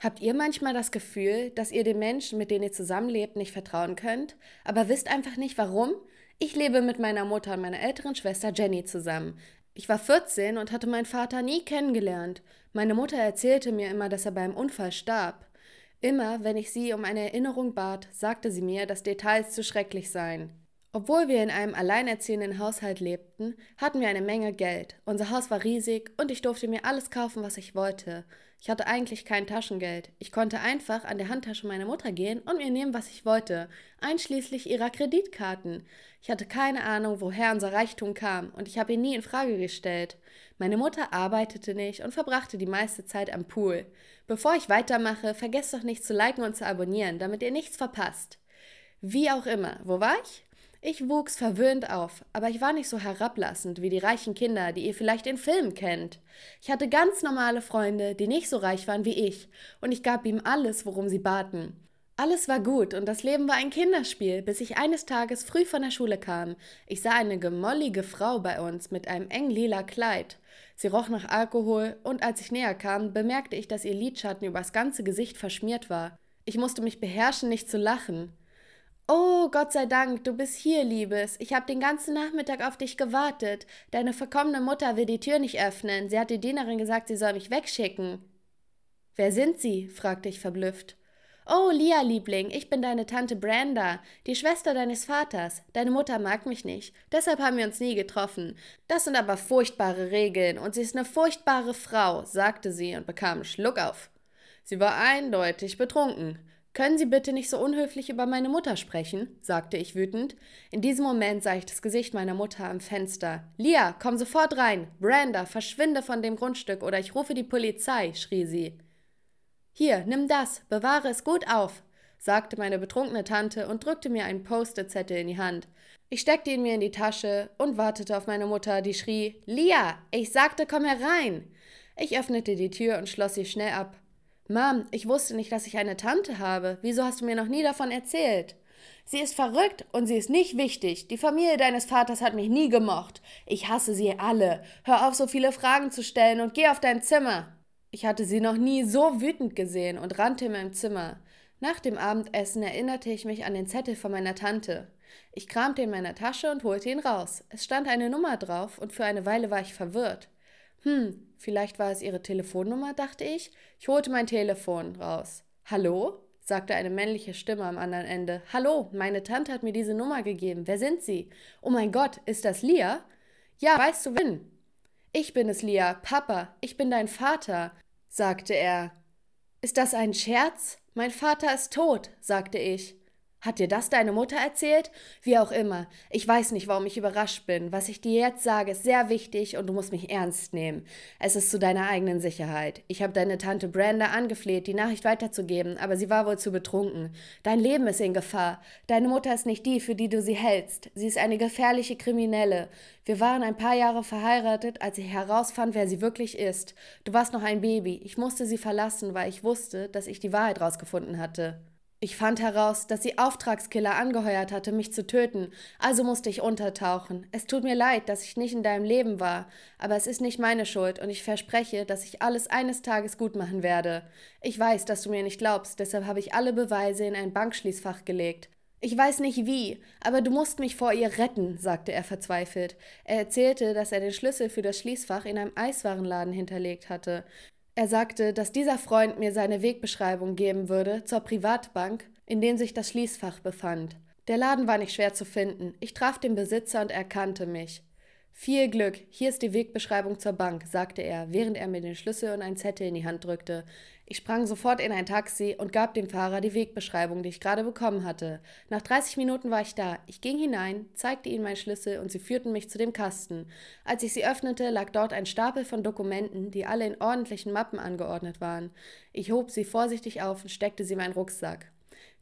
Habt ihr manchmal das Gefühl, dass ihr den Menschen, mit denen ihr zusammenlebt, nicht vertrauen könnt, aber wisst einfach nicht warum? Ich lebe mit meiner Mutter und meiner älteren Schwester Jenny zusammen. Ich war 14 und hatte meinen Vater nie kennengelernt. Meine Mutter erzählte mir immer, dass er beim Unfall starb. Immer, wenn ich sie um eine Erinnerung bat, sagte sie mir, dass Details zu schrecklich seien. Obwohl wir in einem alleinerziehenden Haushalt lebten, hatten wir eine Menge Geld. Unser Haus war riesig und ich durfte mir alles kaufen, was ich wollte. Ich hatte eigentlich kein Taschengeld. Ich konnte einfach an der Handtasche meiner Mutter gehen und mir nehmen, was ich wollte, einschließlich ihrer Kreditkarten. Ich hatte keine Ahnung, woher unser Reichtum kam und ich habe ihn nie in Frage gestellt. Meine Mutter arbeitete nicht und verbrachte die meiste Zeit am Pool. Bevor ich weitermache, vergesst doch nicht zu liken und zu abonnieren, damit ihr nichts verpasst. Wie auch immer, wo war ich? Ich wuchs verwöhnt auf, aber ich war nicht so herablassend wie die reichen Kinder, die ihr vielleicht in Filmen kennt. Ich hatte ganz normale Freunde, die nicht so reich waren wie ich, und ich gab ihm alles, worum sie baten. Alles war gut und das Leben war ein Kinderspiel, bis ich eines Tages früh von der Schule kam. Ich sah eine gemollige Frau bei uns mit einem eng lila Kleid. Sie roch nach Alkohol und als ich näher kam, bemerkte ich, dass ihr Lidschatten übers ganze Gesicht verschmiert war. Ich musste mich beherrschen, nicht zu lachen. Oh, Gott sei Dank, du bist hier, Liebes. Ich habe den ganzen Nachmittag auf dich gewartet. Deine verkommene Mutter will die Tür nicht öffnen. Sie hat die Dienerin gesagt, sie soll mich wegschicken. Wer sind Sie? fragte ich verblüfft. Oh, Lia, Liebling, ich bin deine Tante Branda, die Schwester deines Vaters. Deine Mutter mag mich nicht, deshalb haben wir uns nie getroffen. Das sind aber furchtbare Regeln und sie ist eine furchtbare Frau, sagte sie und bekam einen Schluck auf. Sie war eindeutig betrunken. Können Sie bitte nicht so unhöflich über meine Mutter sprechen? sagte ich wütend. In diesem Moment sah ich das Gesicht meiner Mutter am Fenster. Lia, komm sofort rein! Branda, verschwinde von dem Grundstück oder ich rufe die Polizei! schrie sie. Hier, nimm das, bewahre es gut auf, sagte meine betrunkene Tante und drückte mir einen Post-it-Zettel in die Hand. Ich steckte ihn mir in die Tasche und wartete auf meine Mutter, die schrie: Lia, ich sagte, komm herein! Ich öffnete die Tür und schloss sie schnell ab. Mom, ich wusste nicht, dass ich eine Tante habe. Wieso hast du mir noch nie davon erzählt? Sie ist verrückt und sie ist nicht wichtig. Die Familie deines Vaters hat mich nie gemocht. Ich hasse sie alle. Hör auf, so viele Fragen zu stellen und geh auf dein Zimmer. Ich hatte sie noch nie so wütend gesehen und rannte in mein Zimmer. Nach dem Abendessen erinnerte ich mich an den Zettel von meiner Tante. Ich kramte in meiner Tasche und holte ihn raus. Es stand eine Nummer drauf und für eine Weile war ich verwirrt. Hm, vielleicht war es ihre Telefonnummer, dachte ich. Ich holte mein Telefon raus. Hallo? sagte eine männliche Stimme am anderen Ende. Hallo, meine Tante hat mir diese Nummer gegeben. Wer sind Sie? Oh mein Gott, ist das Lia? Ja, weißt du wen? Ich bin es, Lia. Papa, ich bin dein Vater, sagte er. Ist das ein Scherz? Mein Vater ist tot, sagte ich. Hat dir das deine Mutter erzählt? Wie auch immer. Ich weiß nicht, warum ich überrascht bin. Was ich dir jetzt sage, ist sehr wichtig und du musst mich ernst nehmen. Es ist zu deiner eigenen Sicherheit. Ich habe deine Tante Brenda angefleht, die Nachricht weiterzugeben, aber sie war wohl zu betrunken. Dein Leben ist in Gefahr. Deine Mutter ist nicht die, für die du sie hältst. Sie ist eine gefährliche Kriminelle. Wir waren ein paar Jahre verheiratet, als ich herausfand, wer sie wirklich ist. Du warst noch ein Baby. Ich musste sie verlassen, weil ich wusste, dass ich die Wahrheit rausgefunden hatte. Ich fand heraus, dass sie Auftragskiller angeheuert hatte, mich zu töten, also musste ich untertauchen. Es tut mir leid, dass ich nicht in deinem Leben war, aber es ist nicht meine Schuld und ich verspreche, dass ich alles eines Tages gut machen werde. Ich weiß, dass du mir nicht glaubst, deshalb habe ich alle Beweise in ein Bankschließfach gelegt. Ich weiß nicht wie, aber du musst mich vor ihr retten, sagte er verzweifelt. Er erzählte, dass er den Schlüssel für das Schließfach in einem Eiswarenladen hinterlegt hatte. Er sagte, dass dieser Freund mir seine Wegbeschreibung geben würde zur Privatbank, in dem sich das Schließfach befand. Der Laden war nicht schwer zu finden. Ich traf den Besitzer und erkannte mich. Viel Glück, hier ist die Wegbeschreibung zur Bank, sagte er, während er mir den Schlüssel und einen Zettel in die Hand drückte. Ich sprang sofort in ein Taxi und gab dem Fahrer die Wegbeschreibung, die ich gerade bekommen hatte. Nach 30 Minuten war ich da. Ich ging hinein, zeigte ihnen meinen Schlüssel und sie führten mich zu dem Kasten. Als ich sie öffnete, lag dort ein Stapel von Dokumenten, die alle in ordentlichen Mappen angeordnet waren. Ich hob sie vorsichtig auf und steckte sie in meinen Rucksack.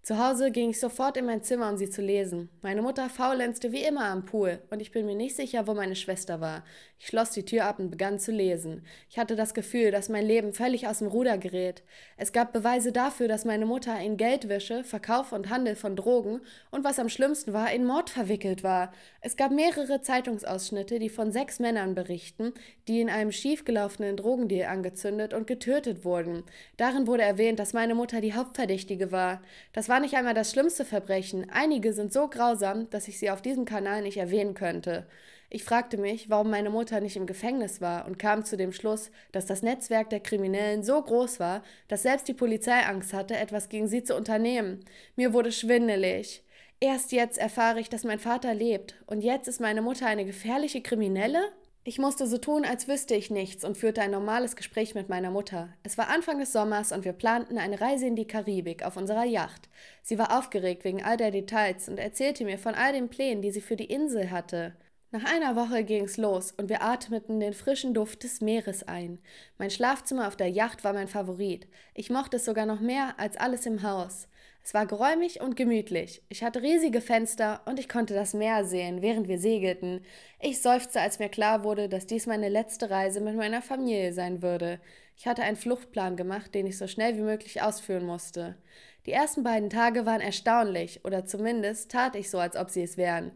Zu Hause ging ich sofort in mein Zimmer, um sie zu lesen. Meine Mutter faulenzte wie immer am Pool und ich bin mir nicht sicher, wo meine Schwester war. Ich schloss die Tür ab und begann zu lesen. Ich hatte das Gefühl, dass mein Leben völlig aus dem Ruder gerät. Es gab Beweise dafür, dass meine Mutter in Geldwäsche, Verkauf und Handel von Drogen und was am schlimmsten war, in Mord verwickelt war. Es gab mehrere Zeitungsausschnitte, die von sechs Männern berichten, die in einem schiefgelaufenen Drogendeal angezündet und getötet wurden. Darin wurde erwähnt, dass meine Mutter die Hauptverdächtige war. Das war war nicht einmal das schlimmste Verbrechen. Einige sind so grausam, dass ich sie auf diesem Kanal nicht erwähnen könnte. Ich fragte mich, warum meine Mutter nicht im Gefängnis war und kam zu dem Schluss, dass das Netzwerk der Kriminellen so groß war, dass selbst die Polizei Angst hatte, etwas gegen sie zu unternehmen. Mir wurde schwindelig. Erst jetzt erfahre ich, dass mein Vater lebt, und jetzt ist meine Mutter eine gefährliche Kriminelle? Ich musste so tun, als wüsste ich nichts und führte ein normales Gespräch mit meiner Mutter. Es war Anfang des Sommers und wir planten eine Reise in die Karibik auf unserer Yacht. Sie war aufgeregt wegen all der Details und erzählte mir von all den Plänen, die sie für die Insel hatte. Nach einer Woche ging's los und wir atmeten den frischen Duft des Meeres ein. Mein Schlafzimmer auf der Yacht war mein Favorit. Ich mochte es sogar noch mehr als alles im Haus. Es war geräumig und gemütlich. Ich hatte riesige Fenster und ich konnte das Meer sehen, während wir segelten. Ich seufzte, als mir klar wurde, dass dies meine letzte Reise mit meiner Familie sein würde. Ich hatte einen Fluchtplan gemacht, den ich so schnell wie möglich ausführen musste. Die ersten beiden Tage waren erstaunlich, oder zumindest tat ich so, als ob sie es wären.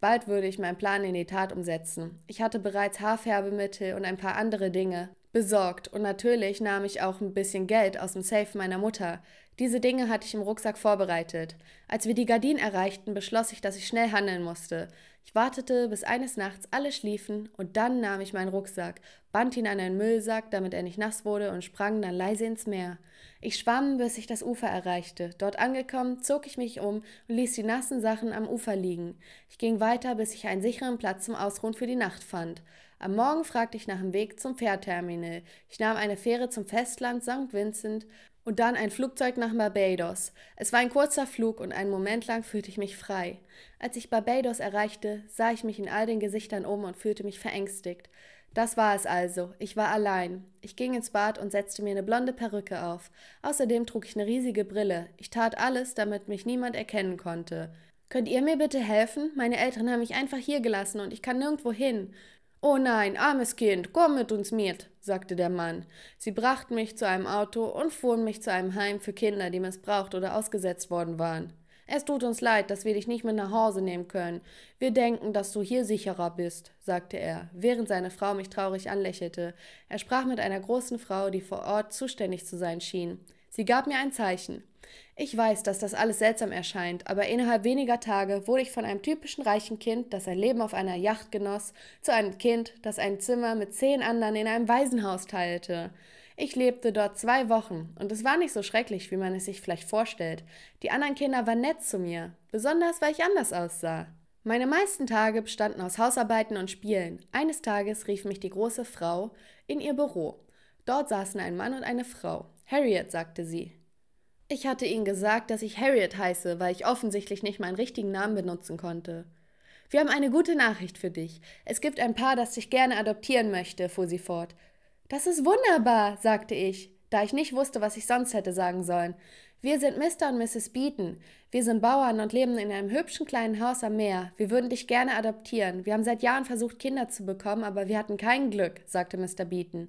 Bald würde ich meinen Plan in die Tat umsetzen. Ich hatte bereits Haarfärbemittel und ein paar andere Dinge besorgt und natürlich nahm ich auch ein bisschen Geld aus dem Safe meiner Mutter. Diese Dinge hatte ich im Rucksack vorbereitet. Als wir die Gardinen erreichten, beschloss ich, dass ich schnell handeln musste. Ich wartete, bis eines Nachts alle schliefen und dann nahm ich meinen Rucksack, band ihn an einen Müllsack, damit er nicht nass wurde und sprang dann leise ins Meer. Ich schwamm, bis ich das Ufer erreichte. Dort angekommen, zog ich mich um und ließ die nassen Sachen am Ufer liegen. Ich ging weiter, bis ich einen sicheren Platz zum Ausruhen für die Nacht fand. Am Morgen fragte ich nach dem Weg zum Fährterminal. Ich nahm eine Fähre zum Festland St. Vincent und dann ein Flugzeug nach Barbados. Es war ein kurzer Flug und einen Moment lang fühlte ich mich frei. Als ich Barbados erreichte, sah ich mich in all den Gesichtern um und fühlte mich verängstigt. Das war es also. Ich war allein. Ich ging ins Bad und setzte mir eine blonde Perücke auf. Außerdem trug ich eine riesige Brille. Ich tat alles, damit mich niemand erkennen konnte. Könnt ihr mir bitte helfen? Meine Eltern haben mich einfach hier gelassen und ich kann nirgendwo hin. Oh nein, armes Kind, komm mit uns mit, sagte der Mann. Sie brachten mich zu einem Auto und fuhren mich zu einem Heim für Kinder, die missbraucht oder ausgesetzt worden waren. Es tut uns leid, dass wir dich nicht mit nach Hause nehmen können. Wir denken, dass du hier sicherer bist, sagte er, während seine Frau mich traurig anlächelte. Er sprach mit einer großen Frau, die vor Ort zuständig zu sein schien. Sie gab mir ein Zeichen. Ich weiß, dass das alles seltsam erscheint, aber innerhalb weniger Tage wurde ich von einem typischen reichen Kind, das sein Leben auf einer Yacht genoss, zu einem Kind, das ein Zimmer mit zehn anderen in einem Waisenhaus teilte. Ich lebte dort zwei Wochen und es war nicht so schrecklich, wie man es sich vielleicht vorstellt. Die anderen Kinder waren nett zu mir, besonders weil ich anders aussah. Meine meisten Tage bestanden aus Hausarbeiten und Spielen. Eines Tages rief mich die große Frau in ihr Büro. Dort saßen ein Mann und eine Frau. Harriet, sagte sie. Ich hatte ihnen gesagt, dass ich Harriet heiße, weil ich offensichtlich nicht meinen richtigen Namen benutzen konnte. Wir haben eine gute Nachricht für dich. Es gibt ein Paar, das dich gerne adoptieren möchte, fuhr sie fort. Das ist wunderbar, sagte ich, da ich nicht wusste, was ich sonst hätte sagen sollen. Wir sind Mr. und Mrs. Beaton. Wir sind Bauern und leben in einem hübschen kleinen Haus am Meer. Wir würden dich gerne adoptieren. Wir haben seit Jahren versucht, Kinder zu bekommen, aber wir hatten kein Glück, sagte Mr. Beaton.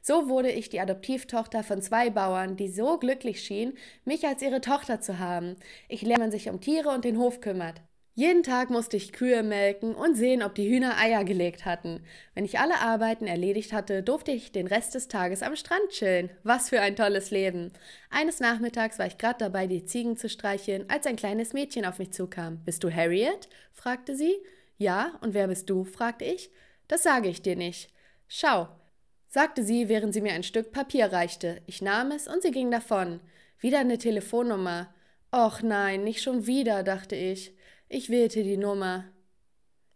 So wurde ich die Adoptivtochter von zwei Bauern, die so glücklich schienen, mich als ihre Tochter zu haben. Ich lerne, man sich um Tiere und den Hof kümmert. Jeden Tag musste ich Kühe melken und sehen, ob die Hühner Eier gelegt hatten. Wenn ich alle Arbeiten erledigt hatte, durfte ich den Rest des Tages am Strand chillen. Was für ein tolles Leben. Eines Nachmittags war ich gerade dabei, die Ziegen zu streicheln, als ein kleines Mädchen auf mich zukam. Bist du Harriet? fragte sie. Ja, und wer bist du? fragte ich. Das sage ich dir nicht. Schau, sagte sie, während sie mir ein Stück Papier reichte. Ich nahm es und sie ging davon. Wieder eine Telefonnummer. Och nein, nicht schon wieder, dachte ich. Ich wählte die Nummer.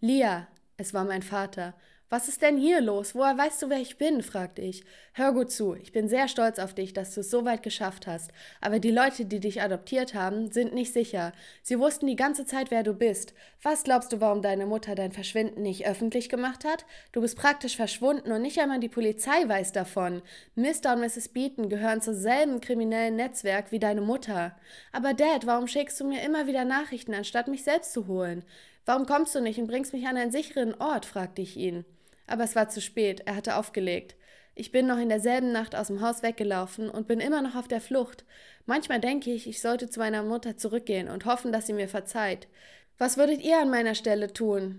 Lia, es war mein Vater, was ist denn hier los? Woher weißt du, wer ich bin? fragte ich. Hör gut zu, ich bin sehr stolz auf dich, dass du es so weit geschafft hast. Aber die Leute, die dich adoptiert haben, sind nicht sicher. Sie wussten die ganze Zeit, wer du bist. Was glaubst du, warum deine Mutter dein Verschwinden nicht öffentlich gemacht hat? Du bist praktisch verschwunden und nicht einmal die Polizei weiß davon. Mr. und Mrs. Beaton gehören zum selben kriminellen Netzwerk wie deine Mutter. Aber Dad, warum schickst du mir immer wieder Nachrichten, anstatt mich selbst zu holen? Warum kommst du nicht und bringst mich an einen sicheren Ort? fragte ich ihn aber es war zu spät, er hatte aufgelegt. Ich bin noch in derselben Nacht aus dem Haus weggelaufen und bin immer noch auf der Flucht. Manchmal denke ich, ich sollte zu meiner Mutter zurückgehen und hoffen, dass sie mir verzeiht. Was würdet ihr an meiner Stelle tun?